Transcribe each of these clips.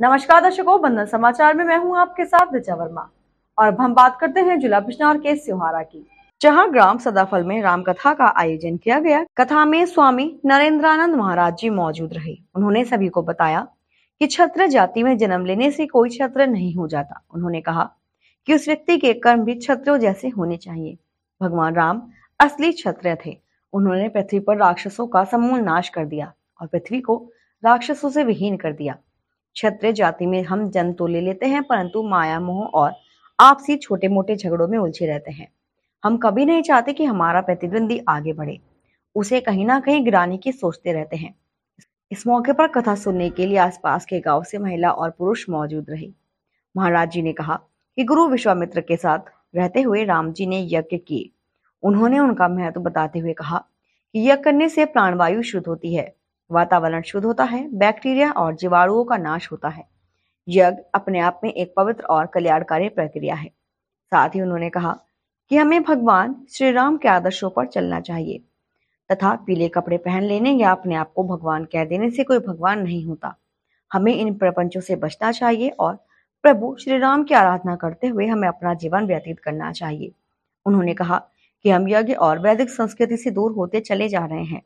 नमस्कार दर्शकों बंधन समाचार में मैं हूं आपके साथ ऋचा वर्मा और अब हम बात करते हैं जिला बिजनौर के सिहारा की जहां ग्राम सदाफल में राम कथा का आयोजन किया गया कथा में स्वामी नरेंद्रानंद महाराज जी मौजूद रहे उन्होंने सभी को बताया कि छत्र जाति में जन्म लेने से कोई छत्र नहीं हो जाता उन्होंने कहा कि उस व्यक्ति के कर्म भी छत्रों जैसे होने चाहिए भगवान राम असली छत्र थे उन्होंने पृथ्वी पर राक्षसों का समूल नाश कर दिया और पृथ्वी को राक्षसों से विहीन कर दिया क्षत्रिय जाति में हम जन्म तो ले लेते हैं परंतु माया मोह और आपसी छोटे मोटे झगड़ों में उलझे रहते हैं हम कभी नहीं चाहते कि हमारा प्रतिद्वंदी आगे बढ़े उसे कहीं ना कहीं गिराने की सोचते रहते हैं इस मौके पर कथा सुनने के लिए आसपास के गांव से महिला और पुरुष मौजूद रहे महाराज जी ने कहा कि गुरु विश्वामित्र के साथ रहते हुए राम जी ने यज्ञ किए उन्होंने उनका महत्व बताते हुए कहा कि यज्ञ करने से प्राणवायु शुद्ध होती है वातावरण शुद्ध होता है बैक्टीरिया और जीवाणुओं का नाश होता है यज्ञ अपने आप में एक पवित्र और कल्याणकारी प्रक्रिया है साथ ही उन्होंने कहा कि हमें भगवान श्री राम के आदर्शों पर चलना चाहिए तथा पीले कपड़े पहन लेने या अपने आप को भगवान कह देने से कोई भगवान नहीं होता हमें इन प्रपंचों से बचना चाहिए और प्रभु श्री राम की आराधना करते हुए हमें अपना जीवन व्यतीत करना चाहिए उन्होंने कहा कि हम यज्ञ और वैदिक संस्कृति से दूर होते चले जा रहे हैं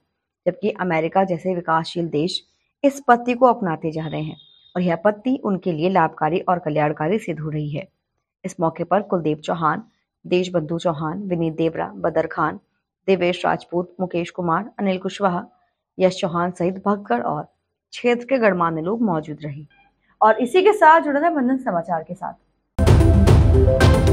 जबकि अमेरिका जैसे विकासशील देश इस पत्ती को अपनाते जा रहे हैं और यह पत्ती उनके लिए लाभकारी और कल्याणकारी सिद्ध हो रही है इस मौके पर कुलदीप चौहान देश बंधु चौहान विनीत देवरा बदर खान देवेश राजपूत मुकेश कुमार अनिल कुशवाहा यश चौहान सहित भक्कर और क्षेत्र के गणमान्य लोग मौजूद रहे और इसी के साथ जुड़े रहे बंधन समाचार के साथ